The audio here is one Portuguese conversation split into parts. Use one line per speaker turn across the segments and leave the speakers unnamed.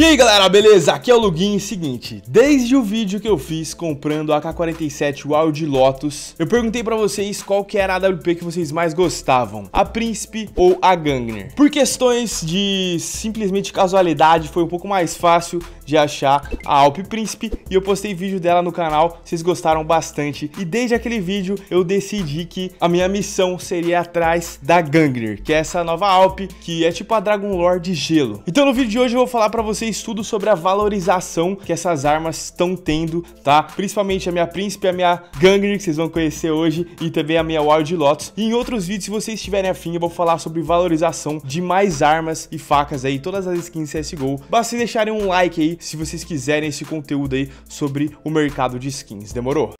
E aí galera, beleza? Aqui é o Lugin. Seguinte, desde o vídeo que eu fiz comprando a AK-47 Wild Lotus, eu perguntei pra vocês qual que era a AWP que vocês mais gostavam, a Príncipe ou a Gangner. Por questões de simplesmente casualidade, foi um pouco mais fácil de achar a Alp Príncipe e eu postei vídeo dela no canal, vocês gostaram bastante. E desde aquele vídeo eu decidi que a minha missão seria atrás da Gangner, que é essa nova Alp, que é tipo a Dragon Lord de gelo. Então no vídeo de hoje eu vou falar pra vocês estudo sobre a valorização que essas armas estão tendo, tá? Principalmente a minha Príncipe, a minha Gangner, que vocês vão conhecer hoje, e também a minha Wild Lotus. E em outros vídeos, se vocês estiverem afim, eu vou falar sobre valorização de mais armas e facas aí, todas as skins CSGO. Basta vocês deixarem um like aí se vocês quiserem esse conteúdo aí sobre o mercado de skins, demorou?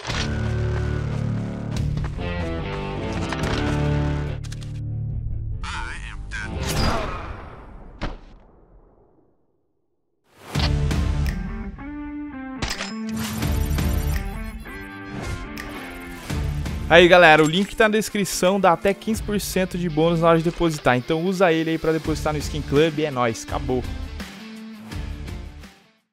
Aí, galera, o link tá na descrição, dá até 15% de bônus na hora de depositar. Então usa ele aí para depositar no Skin Club e é nóis, acabou.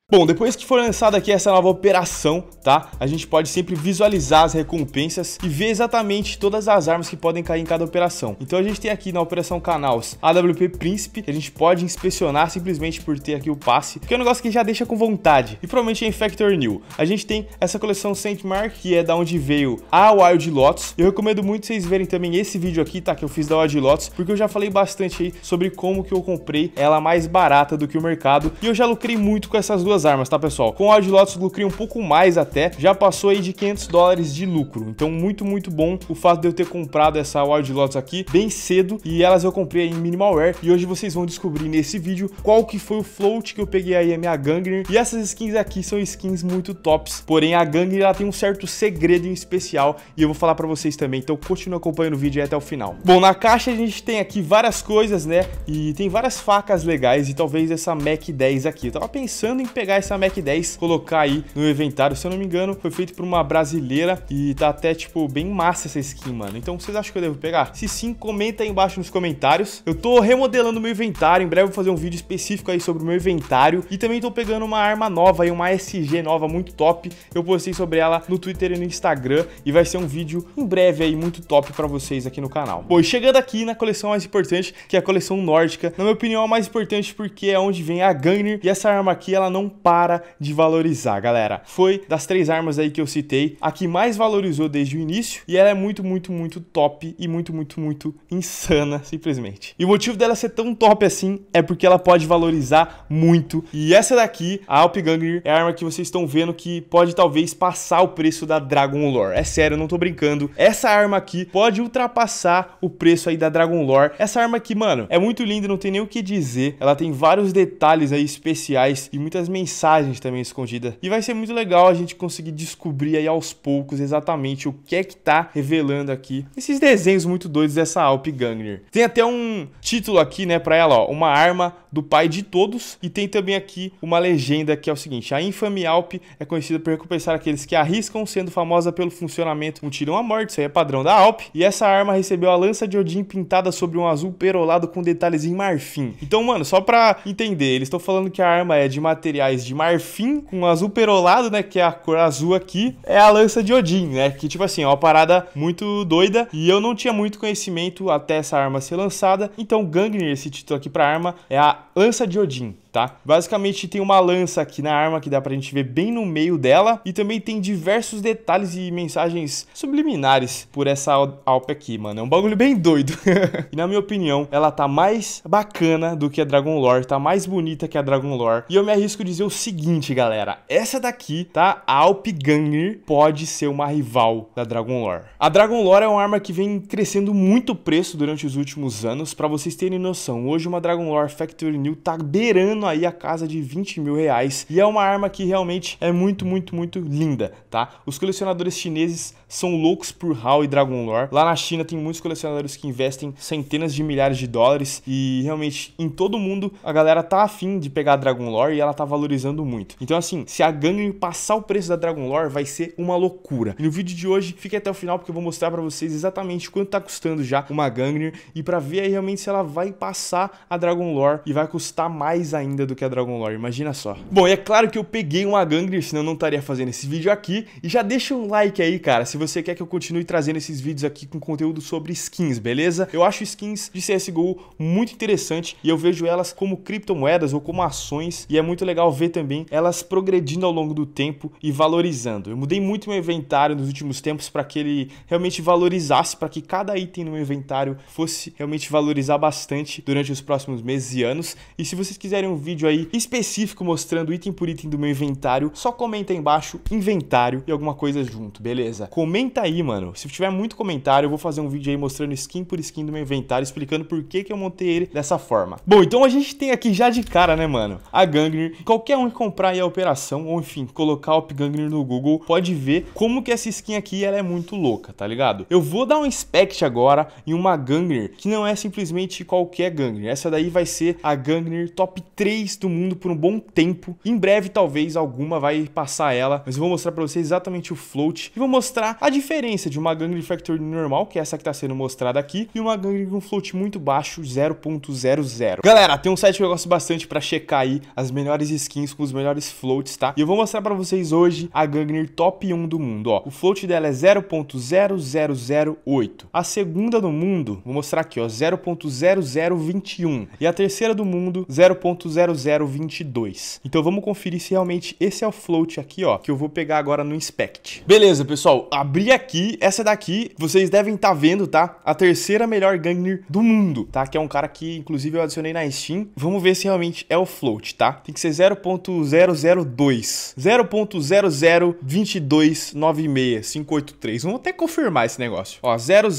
Bom, depois que for lançada aqui essa nova operação, tá? A gente pode sempre visualizar as recompensas e ver exatamente todas as armas que podem cair em cada operação. Então a gente tem aqui na operação Canals AWP Príncipe, que a gente pode inspecionar simplesmente por ter aqui o passe, que é um negócio que já deixa com vontade. E provavelmente é Infector New. A gente tem essa coleção Saint Mark, que é da onde veio a Wild Lotus. Eu recomendo muito vocês verem também esse vídeo aqui, tá? Que eu fiz da Wild Lotus, porque eu já falei bastante aí sobre como que eu comprei ela mais barata do que o mercado. E eu já lucrei muito com essas duas duas armas, tá pessoal? Com o áudio Lotus lucrei um pouco mais até, já passou aí de 500 dólares de lucro, então muito, muito bom o fato de eu ter comprado essa Wild Lotus aqui bem cedo e elas eu comprei em Wear e hoje vocês vão descobrir nesse vídeo qual que foi o float que eu peguei aí a minha Gangner e essas skins aqui são skins muito tops, porém a Gangner ela tem um certo segredo em especial e eu vou falar pra vocês também, então continua acompanhando o vídeo até o final. Bom, na caixa a gente tem aqui várias coisas, né, e tem várias facas legais e talvez essa Mac 10 aqui, eu tava pensando em pegar pegar essa Mac 10, colocar aí no inventário. Se eu não me engano, foi feito por uma brasileira e tá até, tipo, bem massa essa skin, mano. Então, vocês acham que eu devo pegar? Se sim, comenta aí embaixo nos comentários. Eu tô remodelando meu inventário. Em breve vou fazer um vídeo específico aí sobre o meu inventário. E também tô pegando uma arma nova aí, uma SG nova, muito top. Eu postei sobre ela no Twitter e no Instagram. E vai ser um vídeo em breve aí, muito top pra vocês aqui no canal. Bom, chegando aqui na coleção mais importante, que é a coleção nórdica. Na minha opinião, é a mais importante porque é onde vem a Gunner. E essa arma aqui, ela não para de valorizar, galera. Foi das três armas aí que eu citei, a que mais valorizou desde o início e ela é muito, muito, muito top e muito, muito, muito insana, simplesmente. E o motivo dela ser tão top assim é porque ela pode valorizar muito. E essa daqui, a Alp Alpgangir, é a arma que vocês estão vendo que pode talvez passar o preço da Dragon Lore. É sério, eu não tô brincando. Essa arma aqui pode ultrapassar o preço aí da Dragon Lore. Essa arma aqui, mano, é muito linda, não tem nem o que dizer. Ela tem vários detalhes aí especiais e muitas mensagens mensagens também escondidas. E vai ser muito legal a gente conseguir descobrir aí aos poucos exatamente o que é que tá revelando aqui esses desenhos muito doidos dessa Alp Gangner. Tem até um título aqui, né, pra ela, ó, uma arma do pai de todos. E tem também aqui uma legenda que é o seguinte: a infame Alp é conhecida por recompensar aqueles que arriscam, sendo famosa pelo funcionamento um tiro à morte, isso aí é padrão da Alp. E essa arma recebeu a lança de Odin pintada sobre um azul perolado com detalhes em marfim. Então, mano, só pra entender, eles estão falando que a arma é de materiais de marfim com azul perolado, né, que é a cor azul aqui, é a lança de Odin, né, que tipo assim, é uma parada muito doida e eu não tinha muito conhecimento até essa arma ser lançada. Então, Gangner, esse título aqui pra arma, é a lança de Odin tá? Basicamente tem uma lança aqui na arma que dá pra gente ver bem no meio dela e também tem diversos detalhes e mensagens subliminares por essa Alp aqui, mano. É um bagulho bem doido. e na minha opinião, ela tá mais bacana do que a Dragon Lore, tá mais bonita que a Dragon Lore. E eu me arrisco a dizer o seguinte, galera, essa daqui, tá? A Alp Ganger pode ser uma rival da Dragon Lore. A Dragon Lore é uma arma que vem crescendo muito preço durante os últimos anos, para vocês terem noção. Hoje uma Dragon Lore Factory New tá beirando aí a casa de 20 mil reais. E é uma arma que realmente é muito, muito, muito linda, tá? Os colecionadores chineses são loucos por HAL e Dragon Lore. Lá na China tem muitos colecionadores que investem centenas de milhares de dólares e realmente em todo mundo a galera tá afim de pegar a Dragon Lore e ela tá valorizando muito. Então assim, se a Gangue passar o preço da Dragon Lore vai ser uma loucura. E no vídeo de hoje, fique até o final porque eu vou mostrar para vocês exatamente quanto tá custando já uma Gangue e para ver aí realmente se ela vai passar a Dragon Lore e vai custar mais ainda ainda do que a Dragon Lore, imagina só. Bom, e é claro que eu peguei uma Gangner, senão eu não estaria fazendo esse vídeo aqui. E já deixa um like aí, cara, se você quer que eu continue trazendo esses vídeos aqui com conteúdo sobre skins, beleza? Eu acho skins de CSGO muito interessante e eu vejo elas como criptomoedas ou como ações. E é muito legal ver também elas progredindo ao longo do tempo e valorizando. Eu mudei muito meu inventário nos últimos tempos para que ele realmente valorizasse, para que cada item no meu inventário fosse realmente valorizar bastante durante os próximos meses e anos. E se vocês quiserem um vídeo aí específico mostrando item por item do meu inventário, só comenta aí embaixo inventário e alguma coisa junto, beleza? Comenta aí, mano. Se tiver muito comentário, eu vou fazer um vídeo aí mostrando skin por skin do meu inventário, explicando por que, que eu montei ele dessa forma. Bom, então a gente tem aqui já de cara, né, mano? A Gangner. Qualquer um que comprar aí a operação, ou enfim, colocar Op Gangner no Google, pode ver como que essa skin aqui ela é muito louca, tá ligado? Eu vou dar um inspect agora em uma Gangner que não é simplesmente qualquer Gangner. Essa daí vai ser a Gangner top 3 do mundo por um bom tempo. Em breve, talvez, alguma vai passar ela. Mas eu vou mostrar pra vocês exatamente o float. E vou mostrar a diferença de uma Ganglion Factor normal, que é essa que tá sendo mostrada aqui, e uma Ganglion com float muito baixo, 0.00. Galera, tem um site que eu gosto bastante pra checar aí as melhores skins com os melhores floats, tá? E eu vou mostrar pra vocês hoje a Gangner top 1 do mundo, ó. O float dela é 0.0008. A segunda do mundo, vou mostrar aqui, ó, 0.0021. E a terceira do mundo, 0.00. 0,0022. Então vamos conferir se realmente esse é o float aqui, ó, que eu vou pegar agora no inspect. Beleza, pessoal, abri aqui, essa daqui, vocês devem estar tá vendo, tá? A terceira melhor Gangner do mundo, tá? Que é um cara que, inclusive, eu adicionei na Steam. Vamos ver se realmente é o float, tá? Tem que ser 0.002. 0.002296583. Vamos até confirmar esse negócio. Ó, 00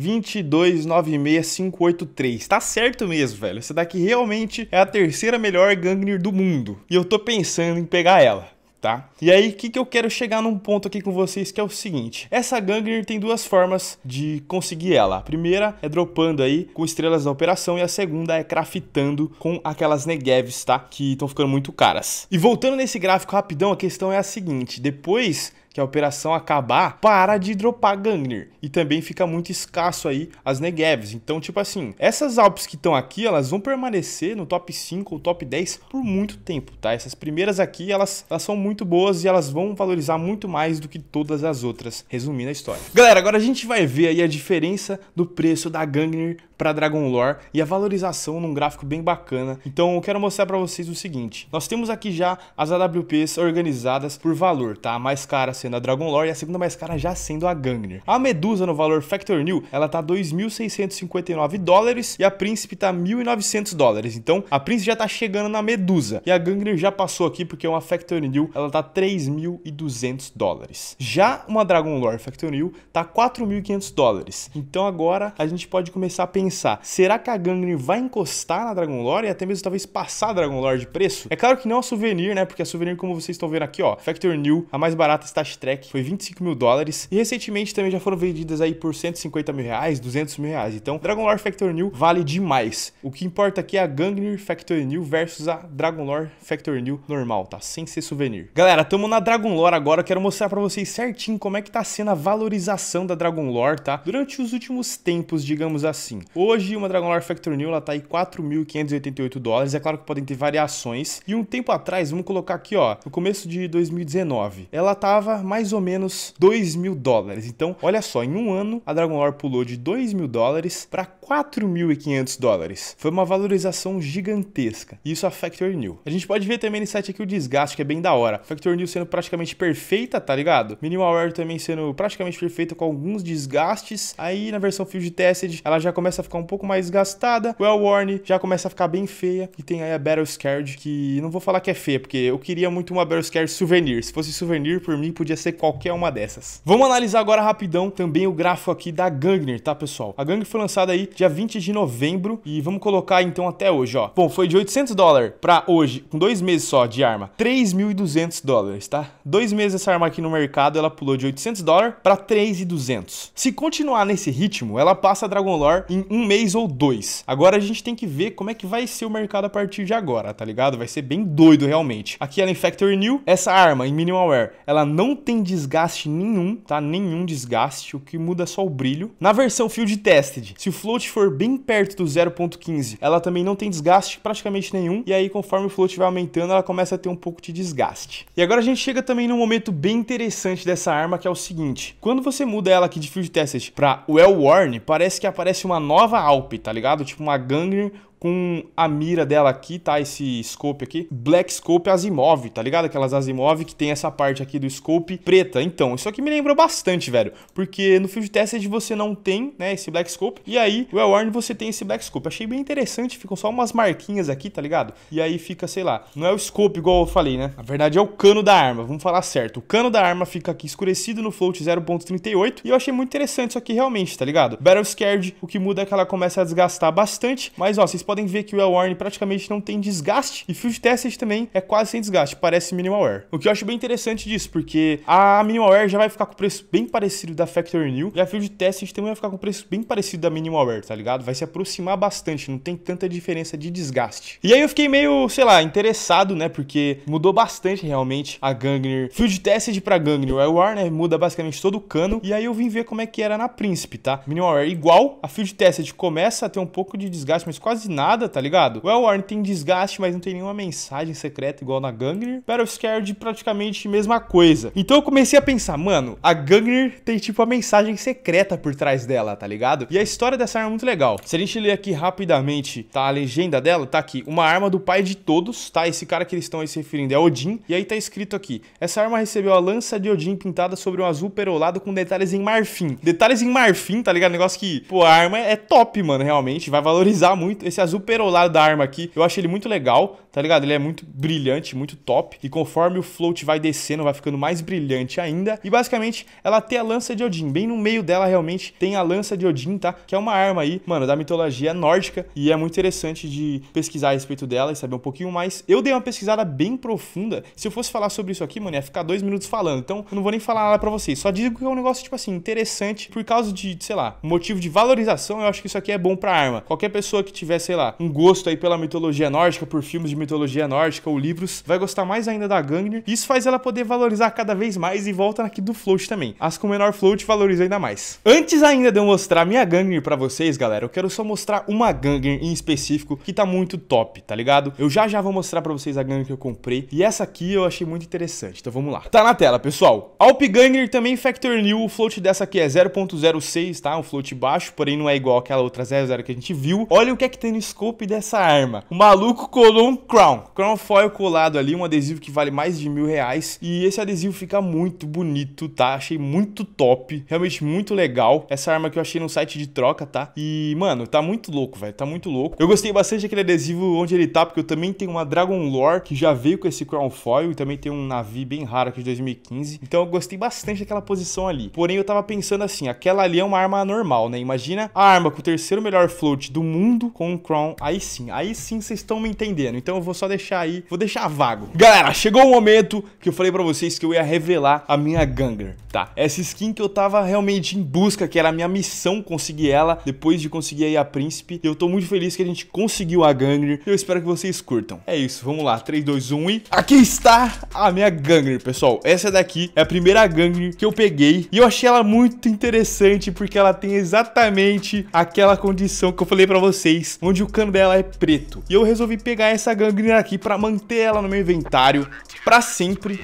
2296583. Tá certo mesmo, velho. Essa daqui realmente é a terceira melhor gangner do mundo. E eu tô pensando em pegar ela. Tá? E aí, o que, que eu quero chegar num ponto aqui com vocês, que é o seguinte. Essa Gangner tem duas formas de conseguir ela. A primeira é dropando aí com estrelas da operação e a segunda é craftando com aquelas Negevs, tá? Que estão ficando muito caras. E voltando nesse gráfico rapidão, a questão é a seguinte. Depois que a operação acabar, para de dropar Gangner. E também fica muito escasso aí as Negevs. Então, tipo assim, essas Alps que estão aqui, elas vão permanecer no top 5 ou top 10 por muito tempo, tá? Essas primeiras aqui, elas, elas são muito boas e elas vão valorizar muito mais do que todas as outras, resumindo a história. Galera, agora a gente vai ver aí a diferença do preço da Gangner para Dragon Lore e a valorização num gráfico bem bacana. Então eu quero mostrar para vocês o seguinte, nós temos aqui já as AWPs organizadas por valor, tá? A mais cara sendo a Dragon Lore e a segunda mais cara já sendo a Gangner. A Medusa no valor Factor New, ela tá 2.659 dólares e a Príncipe tá 1.900 dólares. Então a Príncipe já tá chegando na Medusa e a Gangner já passou aqui porque uma Factor New, ela tá 3.200 dólares. Já uma Dragon Lore Factor New tá 4.500 dólares. Então agora a gente pode começar a pensar pensar, será que a Gangne vai encostar na Dragon Lore e até mesmo talvez passar a Dragon Lore de preço? É claro que não a souvenir, né? Porque a souvenir, como vocês estão vendo aqui, ó, Factor New, a mais barata Stash Trek, foi 25 mil dólares. E recentemente também já foram vendidas aí por 150 mil reais, 200 mil reais. Então, Dragon Lore Factor New vale demais. O que importa aqui é a Gangnir Factor New versus a Dragon Lore Factor New normal, tá? Sem ser souvenir. Galera, tamo na Dragon Lore agora. quero mostrar pra vocês certinho como é que tá sendo a valorização da Dragon Lore, tá? Durante os últimos tempos, digamos assim. Hoje, uma Dragon Lore Factor New, ela tá aí 4.588 dólares. É claro que podem ter variações. E um tempo atrás, vamos colocar aqui, ó, no começo de 2019, ela tava mais ou menos 2 mil dólares. Então, olha só, em um ano, a Dragon Lore pulou de 2 mil dólares para 4.500 dólares. Foi uma valorização gigantesca. E isso é a Factor New. A gente pode ver também nesse site aqui o desgaste, que é bem da hora. Factor New sendo praticamente perfeita, tá ligado? Minimal Wear também sendo praticamente perfeita com alguns desgastes. Aí, na versão Field Tested, ela já começa a ficar um pouco mais gastada. Well Worn já começa a ficar bem feia. E tem aí a Battle Scared, que não vou falar que é feia, porque eu queria muito uma Battle Scared Souvenir. Se fosse Souvenir, por mim, podia ser qualquer uma dessas. Vamos analisar agora rapidão também o gráfico aqui da Gangner, tá, pessoal? A Gangner foi lançada aí dia 20 de novembro e vamos colocar então até hoje, ó. Bom, foi de 800 dólares pra hoje, com dois meses só de arma, 3.200 dólares, tá? Dois meses essa arma aqui no mercado, ela pulou de 800 dólares pra 3.200. Se continuar nesse ritmo, ela passa a Dragon Lore em um mês ou dois. Agora a gente tem que ver como é que vai ser o mercado a partir de agora, tá ligado? Vai ser bem doido realmente. Aqui ela é em Factory New, essa arma em Minimal Wear, ela não tem desgaste nenhum, tá? Nenhum desgaste, o que muda é só o brilho. Na versão Field Tested, se o float for bem perto do 0.15, ela também não tem desgaste praticamente nenhum, e aí conforme o float vai aumentando, ela começa a ter um pouco de desgaste. E agora a gente chega também num momento bem interessante dessa arma, que é o seguinte, quando você muda ela aqui de Field Tested para Well Worn, parece que aparece uma nova Alp, tá ligado? Tipo uma gangue com a mira dela aqui, tá? Esse scope aqui, Black Scope Asimov, tá ligado? Aquelas Asimov que tem essa parte aqui do scope preta. Então, isso aqui me lembrou bastante, velho, porque no Field Tested você não tem, né, esse Black Scope, e aí o Elwarn você tem esse Black Scope. Achei bem interessante, ficam só umas marquinhas aqui, tá ligado? E aí fica, sei lá, não é o scope igual eu falei, né? Na verdade é o cano da arma, vamos falar certo. O cano da arma fica aqui escurecido no float 0.38, e eu achei muito interessante isso aqui realmente, tá ligado? Battle Scared, o que muda é que ela começa a desgastar bastante, mas ó, vocês podem ver que o l praticamente não tem desgaste e Field Tested também é quase sem desgaste, parece Minimalware. O que eu acho bem interessante disso, porque a Minimalware já vai ficar com preço bem parecido da Factory New e a Field Tested também vai ficar com preço bem parecido da Minimalware, tá ligado? Vai se aproximar bastante, não tem tanta diferença de desgaste. E aí eu fiquei meio, sei lá, interessado, né? Porque mudou bastante realmente a Gangner. Field Tested pra Gangner, o l né, muda basicamente todo o cano e aí eu vim ver como é que era na Príncipe, tá? Minimalware é igual, a Field Tested começa a ter um pouco de desgaste, mas quase nada nada, tá ligado? Wellworn tem desgaste, mas não tem nenhuma mensagem secreta igual na Gangner. Battle Scared, é praticamente mesma coisa. Então eu comecei a pensar, mano, a Gangner tem tipo a mensagem secreta por trás dela, tá ligado? E a história dessa arma é muito legal. Se a gente ler aqui rapidamente, tá a legenda dela, tá aqui. Uma arma do pai de todos, tá? Esse cara que eles estão aí se referindo é Odin. E aí tá escrito aqui. Essa arma recebeu a lança de Odin pintada sobre um azul perolado com detalhes em marfim. Detalhes em marfim, tá ligado? Negócio que, pô, a arma é top, mano, realmente. Vai valorizar muito esse azul mas o perolado da arma aqui, eu acho ele muito legal, tá ligado? Ele é muito brilhante, muito top. E conforme o float vai descendo, vai ficando mais brilhante ainda. E basicamente, ela tem a lança de Odin. Bem no meio dela, realmente, tem a lança de Odin, tá? Que é uma arma aí, mano, da mitologia nórdica. E é muito interessante de pesquisar a respeito dela e saber um pouquinho mais. Eu dei uma pesquisada bem profunda. Se eu fosse falar sobre isso aqui, mano, ia ficar dois minutos falando. Então, eu não vou nem falar nada pra vocês. Só digo que é um negócio, tipo assim, interessante por causa de, sei lá, motivo de valorização. Eu acho que isso aqui é bom pra arma. Qualquer pessoa que tiver, sei lá, lá, um gosto aí pela mitologia nórdica, por filmes de mitologia nórdica ou livros, vai gostar mais ainda da Gangner. Isso faz ela poder valorizar cada vez mais e volta aqui do float também. As com menor float valoriza ainda mais. Antes ainda de eu mostrar minha Gangner pra vocês, galera, eu quero só mostrar uma Gangner em específico que tá muito top, tá ligado? Eu já já vou mostrar pra vocês a Gangner que eu comprei e essa aqui eu achei muito interessante, então vamos lá. Tá na tela, pessoal. Alp Gangner também Factor New, o float dessa aqui é 0.06, tá? Um float baixo, porém não é igual aquela outra 00 que a gente viu. Olha o que é que tem nisso scope dessa arma. O maluco colou um crown. Crown foil colado ali, um adesivo que vale mais de mil reais. E esse adesivo fica muito bonito, tá? Achei muito top. Realmente muito legal. Essa arma que eu achei no site de troca, tá? E, mano, tá muito louco, velho. Tá muito louco. Eu gostei bastante daquele adesivo onde ele tá, porque eu também tenho uma Dragon Lore que já veio com esse crown foil. E também tem um navio bem raro aqui de 2015. Então eu gostei bastante daquela posição ali. Porém, eu tava pensando assim, aquela ali é uma arma normal, né? Imagina a arma com o terceiro melhor float do mundo com um Crown, aí sim, aí sim vocês estão me entendendo. Então eu vou só deixar aí, vou deixar vago. Galera, chegou o momento que eu falei pra vocês que eu ia revelar a minha Ganger, tá? Essa skin que eu tava realmente em busca, que era a minha missão conseguir ela, depois de conseguir aí a Príncipe. Eu tô muito feliz que a gente conseguiu a Ganger, eu espero que vocês curtam. É isso, vamos lá, 3, 2, 1 e... Aqui está a minha Ganger, pessoal. Essa daqui é a primeira Ganger que eu peguei e eu achei ela muito interessante porque ela tem exatamente aquela condição que eu falei pra vocês, onde onde o cano dela é preto. E eu resolvi pegar essa gangrena aqui para manter ela no meu inventário para sempre.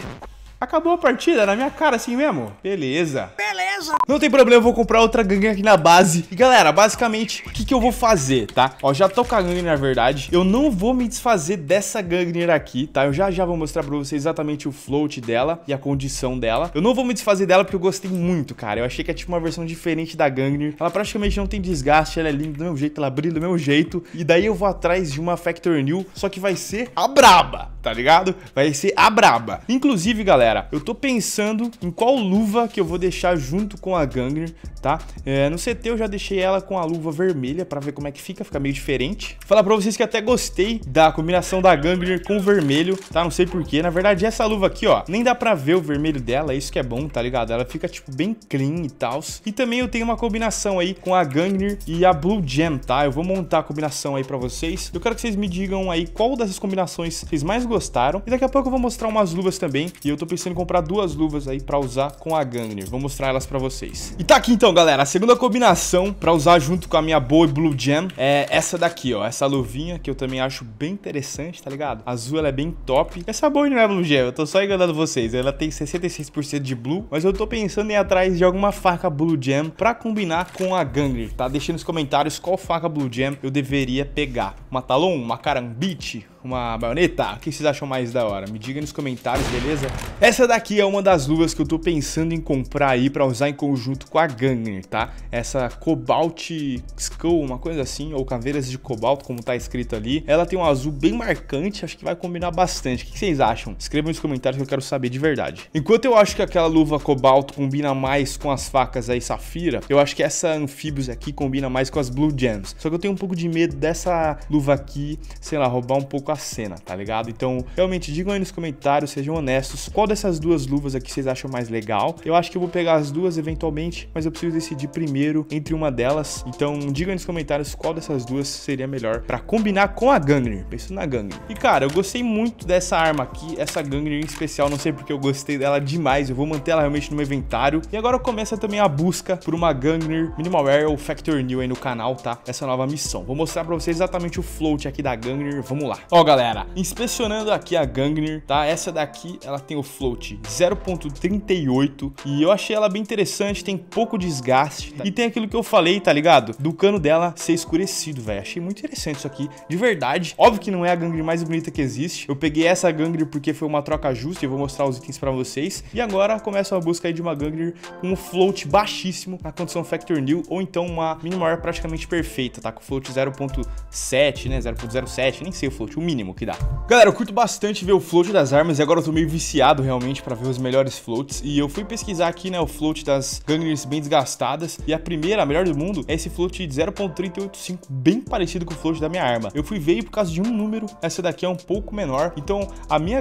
Acabou a partida, na minha cara assim mesmo. Beleza. Beleza. Não tem problema, eu vou comprar outra gangue aqui na base. E galera, basicamente, o que, que eu vou fazer, tá? Ó, já tô com a gangue na verdade. Eu não vou me desfazer dessa gangue aqui, tá? Eu já já vou mostrar pra vocês exatamente o float dela e a condição dela. Eu não vou me desfazer dela porque eu gostei muito, cara. Eu achei que é tipo uma versão diferente da gangue. Ela praticamente não tem desgaste, ela é linda do meu jeito, ela brilha do meu jeito. E daí eu vou atrás de uma Factor New, só que vai ser a braba tá ligado? Vai ser a braba. Inclusive, galera, eu tô pensando em qual luva que eu vou deixar junto com a Gangner, tá? É, no CT eu já deixei ela com a luva vermelha pra ver como é que fica, fica meio diferente. Falar pra vocês que até gostei da combinação da Gangner com o vermelho, tá? Não sei porquê. Na verdade, essa luva aqui, ó, nem dá pra ver o vermelho dela, é isso que é bom, tá ligado? Ela fica, tipo, bem clean e tal. E também eu tenho uma combinação aí com a Gangner e a Blue Gem, tá? Eu vou montar a combinação aí pra vocês. Eu quero que vocês me digam aí qual dessas combinações vocês mais gostaram gostaram. E daqui a pouco eu vou mostrar umas luvas também. E eu tô pensando em comprar duas luvas aí pra usar com a Gangner. Vou mostrar elas pra vocês. E tá aqui então, galera. A segunda combinação pra usar junto com a minha Boa Blue Jam é essa daqui, ó. Essa luvinha que eu também acho bem interessante, tá ligado? A azul, ela é bem top. Essa Boa não é Blue Jam, eu tô só enganando vocês. Ela tem 66% de Blue, mas eu tô pensando em ir atrás de alguma faca Blue Jam pra combinar com a Gangner, tá? Deixa nos comentários qual faca Blue Jam eu deveria pegar. Uma Talon, uma Carambite, uma baioneta. O que vocês acham mais da hora? Me diga nos comentários, beleza? Essa daqui é uma das luvas que eu tô pensando em comprar aí pra usar em conjunto com a Gangner, tá? Essa Cobalt Skull, uma coisa assim, ou Caveiras de Cobalto, como tá escrito ali. Ela tem um azul bem marcante, acho que vai combinar bastante. O que vocês acham? Escrevam nos comentários que eu quero saber de verdade. Enquanto eu acho que aquela luva Cobalto combina mais com as facas aí Safira, eu acho que essa Amphibious aqui combina mais com as Blue Gems. Só que eu tenho um pouco de medo dessa luva aqui, sei lá, roubar um pouco a cena, tá ligado? Então, realmente, digam aí nos comentários, sejam honestos, qual dessas duas luvas aqui vocês acham mais legal? Eu acho que eu vou pegar as duas eventualmente, mas eu preciso decidir primeiro entre uma delas. Então, digam aí nos comentários qual dessas duas seria melhor para combinar com a Gangner. penso na Gangner. E, cara, eu gostei muito dessa arma aqui, essa Gangner em especial, não sei porque eu gostei dela demais, eu vou manter ela realmente no meu inventário. E agora começa também a busca por uma Gangner Minimal ou Factor New aí no canal, tá? Essa nova missão. Vou mostrar pra vocês exatamente o float aqui da Gangner, vamos lá. Ó, galera, inspecionando aqui a Gangner, tá? Essa daqui, ela tem o float 0.38 e eu achei ela bem interessante, tem pouco desgaste tá? e tem aquilo que eu falei, tá ligado? Do cano dela ser escurecido, velho. Achei muito interessante isso aqui, de verdade. Óbvio que não é a Gangner mais bonita que existe. Eu peguei essa Gangner porque foi uma troca justa e vou mostrar os itens pra vocês. E agora começa a busca aí de uma Gangner com um float baixíssimo na condição Factor New ou então uma mini praticamente perfeita, tá? Com float 0.7, né? 0.07, nem sei o float, 1 mínimo que dá. Galera, eu curto bastante ver o float das armas e agora eu tô meio viciado realmente pra ver os melhores floats. E eu fui pesquisar aqui, né, o float das ganglers bem desgastadas. E a primeira, a melhor do mundo, é esse float de 0.385, bem parecido com o float da minha arma. Eu fui ver e por causa de um número, essa daqui é um pouco menor. Então, a minha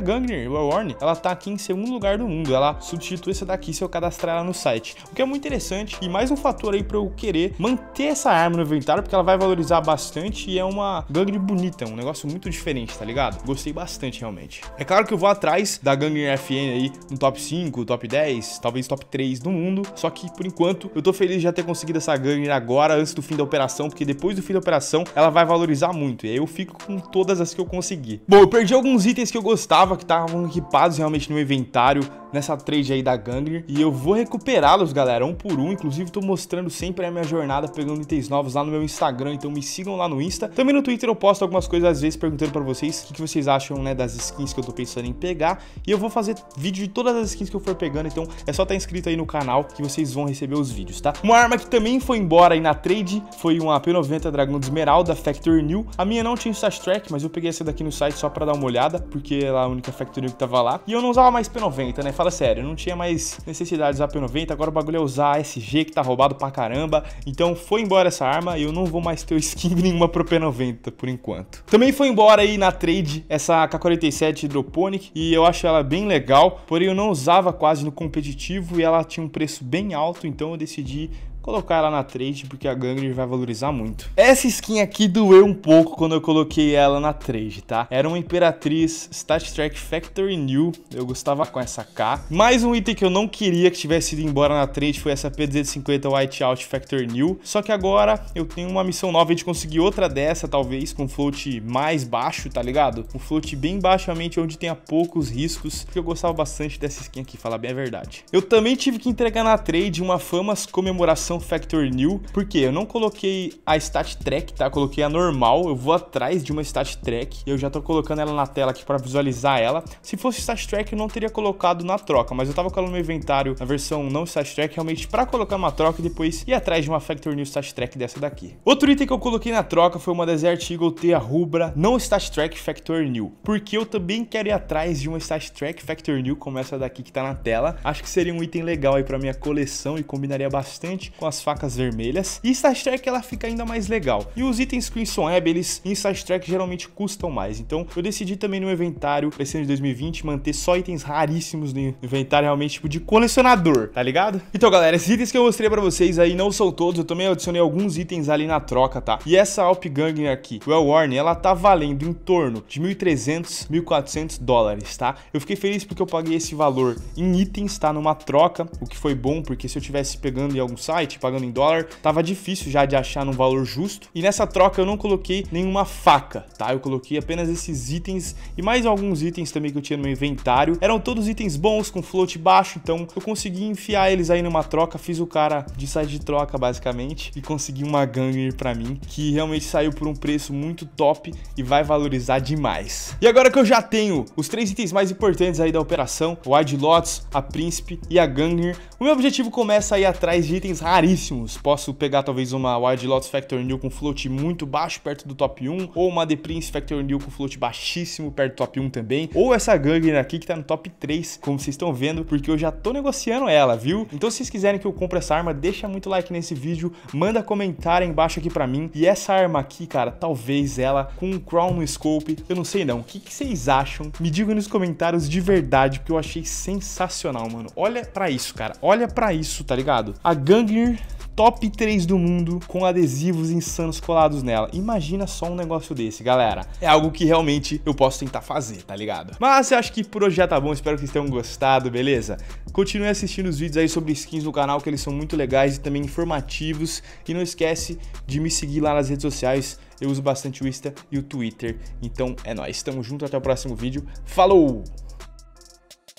o Warwarn, ela tá aqui em segundo lugar do mundo. Ela substitui essa daqui se eu cadastrar ela no site. O que é muito interessante e mais um fator aí pra eu querer manter essa arma no inventário, porque ela vai valorizar bastante e é uma gangler bonita, um negócio muito diferente diferente, tá ligado? Gostei bastante, realmente. É claro que eu vou atrás da Gangue FN aí no top 5, top 10, talvez top 3 do mundo, só que por enquanto eu tô feliz de já ter conseguido essa Gangue agora, antes do fim da operação, porque depois do fim da operação ela vai valorizar muito, e aí eu fico com todas as que eu consegui. Bom, eu perdi alguns itens que eu gostava, que estavam equipados realmente no inventário, nessa trade aí da Gangner, e eu vou recuperá-los, galera, um por um, inclusive tô mostrando sempre a minha jornada, pegando itens novos lá no meu Instagram, então me sigam lá no Insta. Também no Twitter eu posto algumas coisas às vezes perguntando pra vocês o que, vocês acham né, das skins que eu tô pensando em pegar. E eu vou fazer vídeo de todas as skins que eu for pegando, então é só estar tá inscrito aí no canal que vocês vão receber os vídeos, tá? Uma arma que também foi embora aí na trade foi uma P90 Dragão de Esmeralda Factory New. A minha não tinha Stash Track, mas eu peguei essa daqui no site só pra dar uma olhada, porque ela é a única Factory New que tava lá. E eu não usava mais P90, né? Fala sério, eu não tinha mais necessidade de usar P90, agora o bagulho é usar SG que tá roubado pra caramba. Então foi embora essa arma e eu não vou mais ter skin nenhuma pro P90 por enquanto. Também foi embora aí comprei na trade essa K47 Hydroponic e eu acho ela bem legal, porém eu não usava quase no competitivo e ela tinha um preço bem alto, então eu decidi colocar ela na trade porque a Gangry vai valorizar muito. Essa skin aqui doeu um pouco quando eu coloquei ela na trade, tá? Era uma Imperatriz Stat Trek Factory New, eu gostava com essa K. Mais um item que eu não queria que tivesse ido embora na trade foi essa P250 Whiteout Factory New, só que agora eu tenho uma missão nova de conseguir outra dessa, talvez com float mais baixo, tá ligado? Um float bem baixamente onde tenha poucos riscos, que eu gostava bastante dessa skin aqui, falar bem a verdade. Eu também tive que entregar na trade uma Famas comemoração versão Factor New, porque eu não coloquei a Stat Track, tá? Coloquei a normal, eu vou atrás de uma Stat Track, eu já tô colocando ela na tela aqui para visualizar ela. Se fosse Stat Track, eu não teria colocado na troca, mas eu tava com ela no meu inventário na versão não Stat Track, realmente para colocar uma troca e depois ir atrás de uma Factor New Stat Track dessa daqui. Outro item que eu coloquei na troca foi uma Desert Eagle Teia Rubra, não Stat Track Factor New, porque eu também quero ir atrás de uma Stat Track Factor New, como essa daqui que tá na tela. Acho que seria um item legal aí para minha coleção e combinaria bastante com com as facas vermelhas. E Star Trek ela fica ainda mais legal. E os itens Crimson Web, eles em Star Trek geralmente custam mais. Então eu decidi também no inventário, para esse ano de 2020, manter só itens raríssimos no inventário, realmente tipo de colecionador, tá ligado? Então galera, esses itens que eu mostrei para vocês aí não são todos, eu também adicionei alguns itens ali na troca, tá? E essa Alp Gangner aqui, Well Warning, ela tá valendo em torno de 1.300, 1.400 dólares, tá? Eu fiquei feliz porque eu paguei esse valor em itens, tá? Numa troca, o que foi bom, porque se eu tivesse pegando em algum site, site pagando em dólar, tava difícil já de achar num valor justo. E nessa troca eu não coloquei nenhuma faca, tá? Eu coloquei apenas esses itens e mais alguns itens também que eu tinha no meu inventário. Eram todos itens bons, com float baixo, então eu consegui enfiar eles aí numa troca, fiz o cara de site de troca basicamente e consegui uma ganger para mim que realmente saiu por um preço muito top e vai valorizar demais. E agora que eu já tenho os três itens mais importantes aí da operação, o Wide Lots, a Príncipe e a Ganger, o meu objetivo começa aí atrás de itens raríssimos caríssimos. Posso pegar talvez uma Wild Lotus Factor New com float muito baixo, perto do top 1, ou uma The Prince Factor New com float baixíssimo, perto do top 1 também, ou essa Gugner aqui que tá no top 3, como vocês estão vendo, porque eu já tô negociando ela, viu? Então se vocês quiserem que eu compre essa arma, deixa muito like nesse vídeo, manda comentário embaixo aqui pra mim, e essa arma aqui, cara, talvez ela com um Crown Scope, eu não sei não, o que, que vocês acham? Me digam nos comentários de verdade, porque eu achei sensacional, mano. Olha pra isso, cara, olha pra isso, tá ligado? A Gugner top 3 do mundo com adesivos insanos colados nela. Imagina só um negócio desse, galera. É algo que realmente eu posso tentar fazer, tá ligado? Mas eu acho que por hoje já tá bom, espero que vocês tenham gostado, beleza? Continue assistindo os vídeos aí sobre skins no canal, que eles são muito legais e também informativos. E não esquece de me seguir lá nas redes sociais, eu uso bastante o Insta e o Twitter. Então é nóis, tamo junto, até o próximo vídeo. Falou!